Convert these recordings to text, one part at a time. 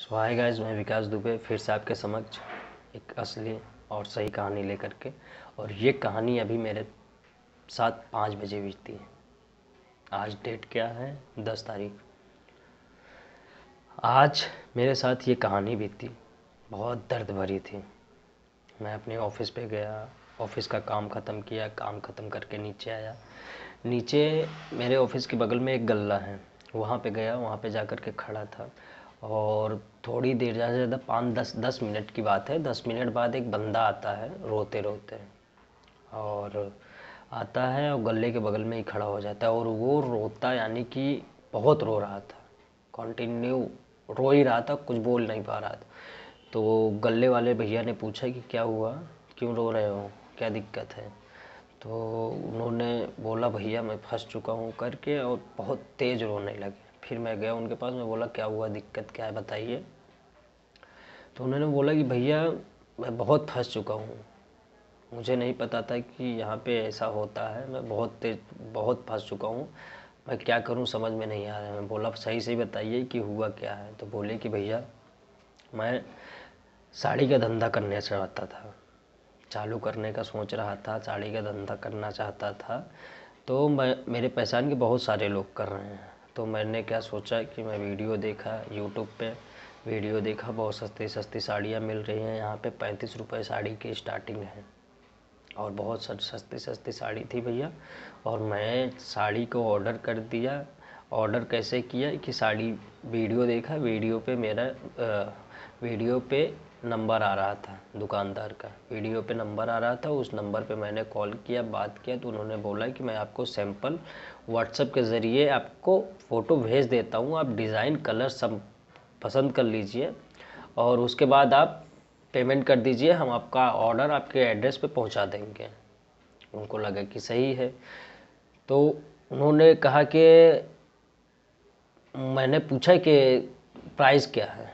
सो hi guys मैं विकास दुबे फिर से आपके समक्ष एक असली और सही कहानी लेकर के और ये कहानी अभी मेरे साथ पाँच बजे बीतती है आज डेट क्या है दस तारीख आज मेरे साथ ये कहानी बीती बहुत दर्द भरी थी मैं अपने ऑफिस पे गया ऑफिस का काम ख़त्म किया काम ख़त्म करके नीचे आया नीचे मेरे ऑफिस के बगल में एक गल्ला है वहाँ पे गया वहाँ पे जा कर के खड़ा था और थोड़ी देर ज़्यादा से ज़्यादा पाँच दस दस मिनट की बात है दस मिनट बाद एक बंदा आता है रोते रोते और आता है और गले के बगल में ही खड़ा हो जाता है और वो रोता यानी कि बहुत रो रहा था कंटिन्यू रो ही रहा था कुछ बोल नहीं पा रहा था तो गले वाले भैया ने पूछा कि क्या हुआ क्यों रो रहे हो क्या दिक्कत है तो उन्होंने बोला भैया मैं फंस चुका हूँ करके और बहुत तेज़ रोने लगे फिर मैं गया उनके पास मैं बोला क्या हुआ दिक्कत क्या है बताइए तो उन्होंने बोला कि भैया मैं बहुत फंस चुका हूँ मुझे नहीं पता था कि यहाँ पे ऐसा होता है मैं बहुत तेज बहुत फंस चुका हूँ मैं क्या करूँ समझ में नहीं आ रहा मैं बोला सही सही बताइए कि हुआ क्या है तो बोले कि भैया मैं साड़ी का धंधा करने चाहता था चालू करने का सोच रहा था साड़ी का धंधा करना चाहता था तो मैं मेरे पहचान के बहुत सारे लोग कर रहे हैं तो मैंने क्या सोचा कि मैं वीडियो देखा यूट्यूब पे वीडियो देखा बहुत सस्ती सस्ती साड़ियाँ मिल रही हैं यहाँ पे पैंतीस रुपये साड़ी की स्टार्टिंग है और बहुत सस्ती सस्ती साड़ी थी भैया और मैं साड़ी को ऑर्डर कर दिया ऑर्डर कैसे किया कि साड़ी वीडियो देखा वीडियो पे मेरा आ, वीडियो पे नंबर आ रहा था दुकानदार का वीडियो पे नंबर आ रहा था उस नंबर पे मैंने कॉल किया बात किया तो उन्होंने बोला कि मैं आपको सैंपल व्हाट्सएप के ज़रिए आपको फ़ोटो भेज देता हूँ आप डिज़ाइन कलर सब पसंद कर लीजिए और उसके बाद आप पेमेंट कर दीजिए हम आपका ऑर्डर आपके एड्रेस पे पहुंचा देंगे उनको लगा कि सही है तो उन्होंने कहा कि मैंने पूछा कि प्राइस क्या है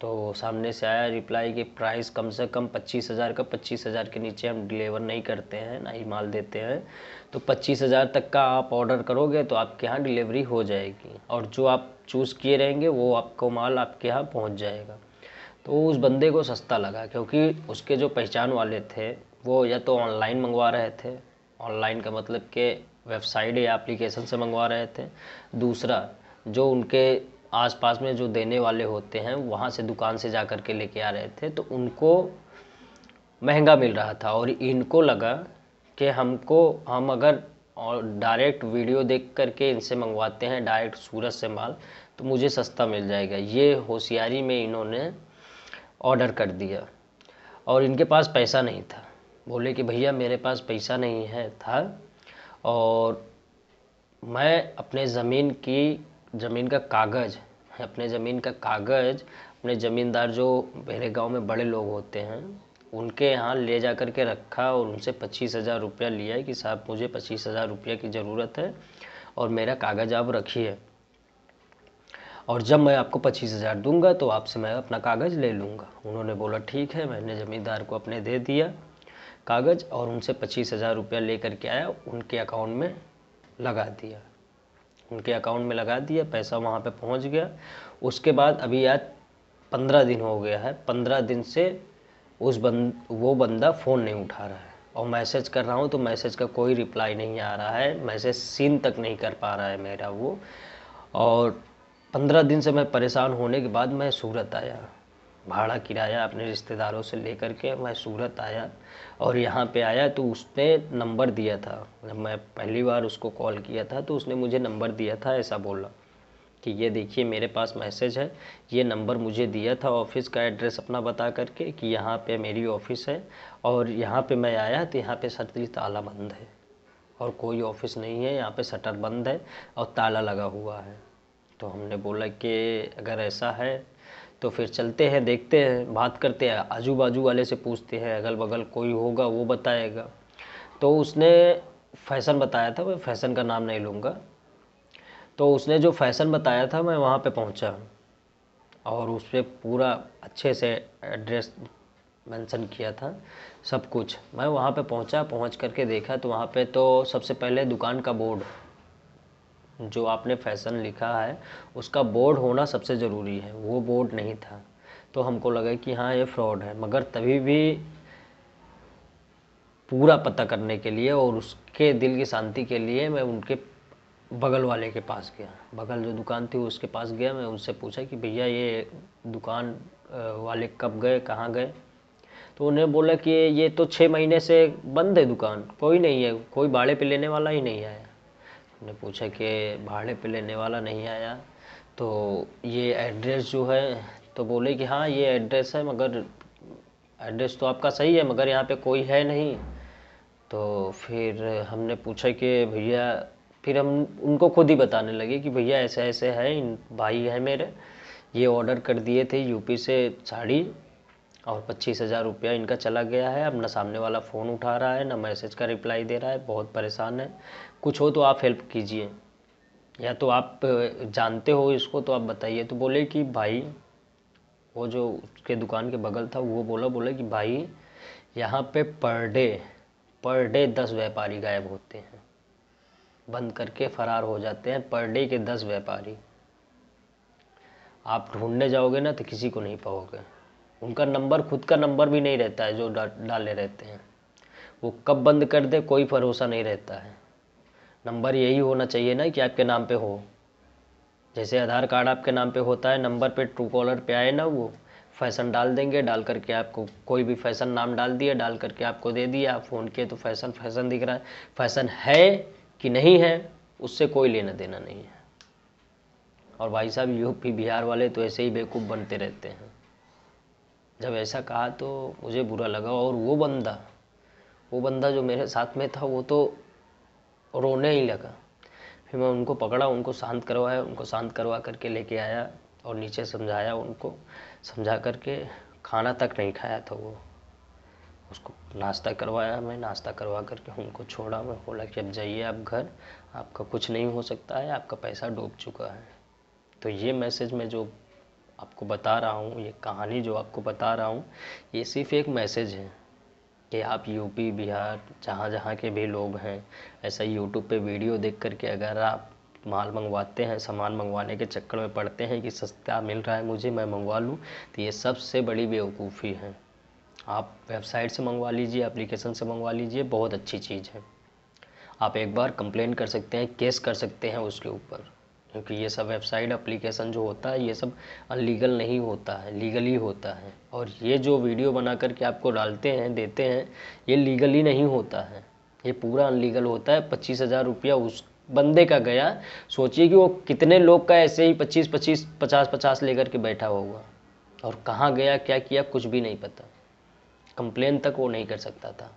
तो सामने से आया रिप्लाई कि प्राइस कम से कम पच्चीस हज़ार का पच्चीस हज़ार के नीचे हम डिलीवर नहीं करते हैं ना ही माल देते हैं तो पच्चीस हज़ार तक का आप ऑर्डर करोगे तो आपके यहाँ डिलीवरी हो जाएगी और जो आप चूज़ किए रहेंगे वो आपको माल आपके यहाँ पहुँच जाएगा तो उस बंदे को सस्ता लगा क्योंकि उसके जो पहचान वाले थे वो या तो ऑनलाइन मंगवा रहे थे ऑनलाइन का मतलब के वेबसाइट या एप्लीकेशन से मंगवा रहे थे दूसरा जो उनके आसपास में जो देने वाले होते हैं वहाँ से दुकान से जा कर के लेके आ रहे थे तो उनको महंगा मिल रहा था और इनको लगा कि हमको हम अगर और डायरेक्ट वीडियो देख करके इनसे मंगवाते हैं डायरेक्ट सूरत से माल तो मुझे सस्ता मिल जाएगा ये होशियारी में इन्होंने ऑर्डर कर दिया और इनके पास पैसा नहीं था बोले कि भैया मेरे पास पैसा नहीं है था और मैं अपने ज़मीन की ज़मीन का कागज़ अपने ज़मीन का कागज़ अपने ज़मींदार जो मेरे गांव में बड़े लोग होते हैं उनके यहाँ ले जा कर के रखा और उनसे पच्चीस हज़ार रुपया लिया कि साहब मुझे पच्चीस हज़ार रुपये की ज़रूरत है और मेरा कागज़ आप रखिए और जब मैं आपको पच्चीस हज़ार दूंगा तो आपसे मैं अपना कागज़ ले लूँगा उन्होंने बोला ठीक है मैंने ज़मींदार को अपने दे दिया कागज़ और उनसे पच्चीस हज़ार रुपया ले करके आया उनके अकाउंट में लगा दिया उनके अकाउंट में लगा दिया पैसा वहाँ पे पहुँच गया उसके बाद अभी आज पंद्रह दिन हो गया है पंद्रह दिन से उस बंद वो बंदा फ़ोन नहीं उठा रहा है और मैसेज कर रहा हूँ तो मैसेज का कोई रिप्लाई नहीं आ रहा है मैसेज सीन तक नहीं कर पा रहा है मेरा वो और पंद्रह दिन से मैं परेशान होने के बाद मैं सूरत आया भाड़ा किराया अपने रिश्तेदारों से लेकर के मैं सूरत आया और यहाँ पे आया तो उसने नंबर दिया था जब मैं पहली बार उसको कॉल किया था तो उसने मुझे नंबर दिया था ऐसा बोला कि ये देखिए मेरे पास मैसेज है ये नंबर मुझे दिया था ऑफिस का एड्रेस अपना बता करके कि यहाँ पे मेरी ऑफ़िस है और यहाँ पे मैं आया तो यहाँ पे सटली ताला बंद है और कोई ऑफिस नहीं है यहाँ पे शटर बंद है और ताला लगा हुआ है तो हमने बोला कि अगर ऐसा है तो फिर चलते हैं देखते हैं बात करते हैं आजू बाजू वाले से पूछते हैं अगल बगल कोई होगा वो बताएगा तो उसने फैशन बताया था मैं फैशन का नाम नहीं लूँगा तो उसने जो फैशन बताया था मैं वहाँ पे पहुँचा और उस पर पूरा अच्छे से एड्रेस मेंशन किया था सब कुछ मैं वहाँ पे पहुँचा पहुँच करके देखा तो वहाँ पे तो सबसे पहले दुकान का बोर्ड जो आपने फैशन लिखा है उसका बोर्ड होना सबसे ज़रूरी है वो बोर्ड नहीं था तो हमको लगा कि हाँ ये फ्रॉड है मगर तभी भी पूरा पता करने के लिए और उसके दिल की शांति के लिए मैं उनके बगल वाले के पास गया बगल जो दुकान थी उसके पास गया मैं उनसे पूछा कि भैया ये दुकान वाले कब गए कहाँ गए तो उन्हें बोला कि ये तो छः महीने से बंद है दुकान कोई नहीं है कोई बाड़े पे लेने वाला ही नहीं आया ने पूछा कि भाड़े पे लेने वाला नहीं आया तो ये एड्रेस जो है तो बोले कि हाँ ये एड्रेस है मगर एड्रेस तो आपका सही है मगर यहाँ पे कोई है नहीं तो फिर हमने पूछा कि भैया फिर हम उनको खुद ही बताने लगे कि भैया ऐसे ऐसे हैं इन भाई है मेरे ये ऑर्डर कर दिए थे यूपी से साड़ी और पच्चीस हज़ार रुपया इनका चला गया है अब ना सामने वाला फ़ोन उठा रहा है ना मैसेज का रिप्लाई दे रहा है बहुत परेशान है कुछ हो तो आप हेल्प कीजिए या तो आप जानते हो इसको तो आप बताइए तो बोले कि भाई वो जो उसके दुकान के बगल था वो बोला बोले कि भाई यहाँ पे पर डे पर डे दस व्यापारी गायब होते हैं बंद करके फ़रार हो जाते हैं पर डे के दस व्यापारी आप ढूंढने जाओगे ना तो किसी को नहीं पाओगे उनका नंबर खुद का नंबर भी नहीं रहता है जो डा, डाले रहते हैं वो कब बंद कर दे कोई भरोसा नहीं रहता है नंबर यही होना चाहिए ना कि आपके नाम पे हो जैसे आधार कार्ड आपके नाम पे होता है नंबर पे ट्रू कॉलर पे आए ना वो फैशन डाल देंगे डाल करके आपको कोई भी फैशन नाम डाल दिया डाल करके आपको दे दिया आप फ़ोन किए तो फैशन फैशन दिख रहा है फैशन है कि नहीं है उससे कोई लेना देना नहीं है और भाई साहब यूपी बिहार वाले तो ऐसे ही बेवकूफ़ बनते रहते हैं जब ऐसा कहा तो मुझे बुरा लगा और वो बंदा वो बंदा जो मेरे साथ में था वो तो रोने ही लगा फिर मैं उनको पकड़ा उनको शांत करवाया उनको शांत करवा करके लेके आया और नीचे समझाया उनको समझा करके खाना तक नहीं खाया था वो उसको नाश्ता करवाया मैं नाश्ता करवा करके उनको छोड़ा मैं बोला कि अब जाइए आप घर आपका कुछ नहीं हो सकता है आपका पैसा डूब चुका है तो ये मैसेज मैं जो आपको बता रहा हूँ ये कहानी जो आपको बता रहा हूँ ये सिर्फ एक मैसेज है कि आप यूपी बिहार जहाँ जहाँ के भी लोग हैं ऐसा यूट्यूब पे वीडियो देख कर के अगर आप माल मंगवाते हैं सामान मंगवाने के चक्कर में पड़ते हैं कि सस्ता मिल रहा है मुझे मैं मंगवा लूँ तो ये सबसे बड़ी बेवकूफ़ी है आप वेबसाइट से मंगवा लीजिए एप्लीकेशन से मंगवा लीजिए बहुत अच्छी चीज़ है आप एक बार कंप्लेन कर सकते हैं केस कर सकते हैं उसके ऊपर क्योंकि ये सब वेबसाइट अप्लीकेशन जो होता है ये सब अनलीगल नहीं होता है लीगली होता है और ये जो वीडियो बना करके आपको डालते हैं देते हैं ये लीगली नहीं होता है ये पूरा अनलीगल होता है पच्चीस हज़ार रुपया उस बंदे का गया सोचिए कि वो कितने लोग का ऐसे ही पच्चीस पच्चीस पचास पचास लेकर के बैठा होगा और कहाँ गया क्या किया कुछ भी नहीं पता कंप्लेन तक वो नहीं कर सकता था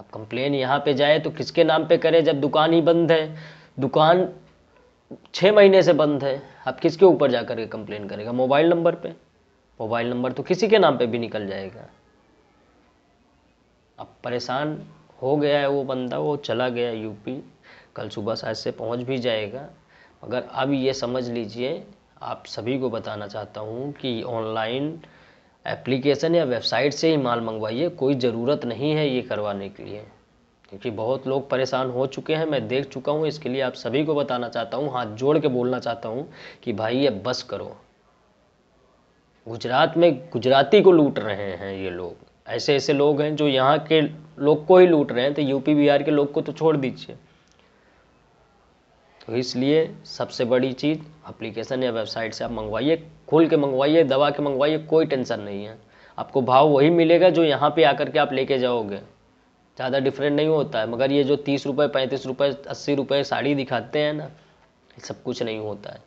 अब कंप्लेन यहाँ पे जाए तो किसके नाम पे करे जब दुकान ही बंद है दुकान छः महीने से बंद है आप किसके ऊपर जा कर के कंप्लेन करेगा मोबाइल नंबर पे मोबाइल नंबर तो किसी के नाम पे भी निकल जाएगा अब परेशान हो गया है वो बंदा वो चला गया यूपी कल सुबह शायद से पहुंच भी जाएगा मगर अब ये समझ लीजिए आप सभी को बताना चाहता हूँ कि ऑनलाइन एप्लीकेशन या वेबसाइट से ही माल मंगवाइए कोई ज़रूरत नहीं है ये करवाने के लिए क्योंकि बहुत लोग परेशान हो चुके हैं मैं देख चुका हूँ इसके लिए आप सभी को बताना चाहता हूँ हाथ जोड़ के बोलना चाहता हूँ कि भाई अब बस करो गुजरात में गुजराती को लूट रहे हैं ये लोग ऐसे ऐसे लोग हैं जो यहाँ के लोग को ही लूट रहे हैं तो यूपी बिहार के लोग को तो छोड़ दीजिए तो इसलिए सबसे बड़ी चीज़ अप्लीकेशन या वेबसाइट से आप मंगवाइए खोल के मंगवाइए दवा के मंगवाइए कोई टेंशन नहीं है आपको भाव वही मिलेगा जो यहाँ पे आकर के आप लेके जाओगे ज़्यादा डिफरेंट नहीं होता है मगर ये जो तीस रुपये पैंतीस रुपये अस्सी रुपये साड़ी दिखाते हैं ना सब कुछ नहीं होता है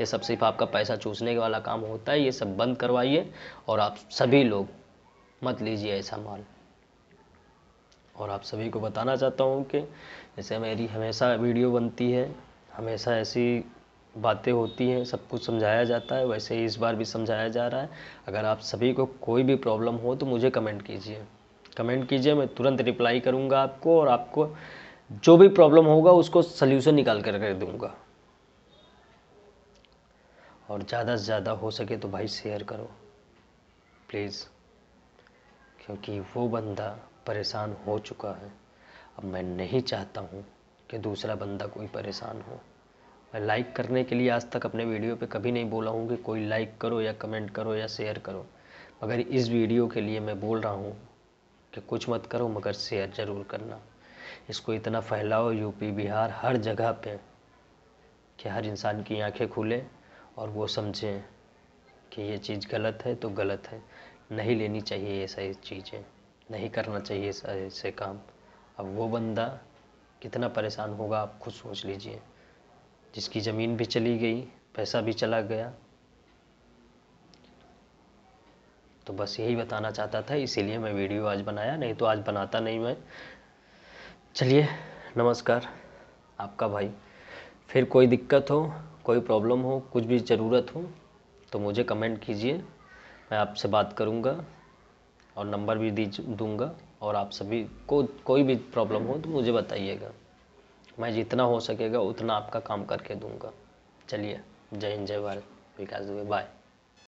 ये सब सिर्फ आपका पैसा चूसने वाला काम होता है ये सब बंद करवाइए और आप सभी लोग मत लीजिए ऐसा माल और आप सभी को बताना चाहता हूँ कि जैसे मेरी हमेशा वीडियो बनती है हमेशा ऐसी बातें होती हैं सब कुछ समझाया जाता है वैसे ही इस बार भी समझाया जा रहा है अगर आप सभी को कोई भी प्रॉब्लम हो तो मुझे कमेंट कीजिए कमेंट कीजिए मैं तुरंत रिप्लाई करूँगा आपको और आपको जो भी प्रॉब्लम होगा उसको सल्यूशन निकाल कर कर दूँगा और ज़्यादा से ज़्यादा हो सके तो भाई शेयर करो प्लीज़ क्योंकि वो बंदा परेशान हो चुका है अब मैं नहीं चाहता हूँ कि दूसरा बंदा कोई परेशान हो मैं लाइक करने के लिए आज तक अपने वीडियो पे कभी नहीं बोला हूँ कि कोई लाइक करो या कमेंट करो या शेयर करो मगर इस वीडियो के लिए मैं बोल रहा हूँ कि कुछ मत करो मगर शेयर ज़रूर करना इसको इतना फैलाओ यूपी बिहार हर जगह पे कि हर इंसान की आंखें खुलें और वो समझें कि ये चीज़ गलत है तो गलत है नहीं लेनी चाहिए ये सारी चीज़ें नहीं करना चाहिए ऐसे काम अब वो बंदा कितना परेशान होगा आप खुद सोच लीजिए जिसकी ज़मीन भी चली गई पैसा भी चला गया तो बस यही बताना चाहता था इसीलिए मैं वीडियो आज बनाया नहीं तो आज बनाता नहीं मैं चलिए नमस्कार आपका भाई फिर कोई दिक्कत हो कोई प्रॉब्लम हो कुछ भी ज़रूरत हो तो मुझे कमेंट कीजिए मैं आपसे बात करूँगा और नंबर भी दी दूँगा और आप सभी को कोई भी प्रॉब्लम हो तो मुझे बताइएगा मैं जितना हो सकेगा उतना आपका काम करके दूंगा चलिए जय हिंद जय भारत विकास दुबे बाय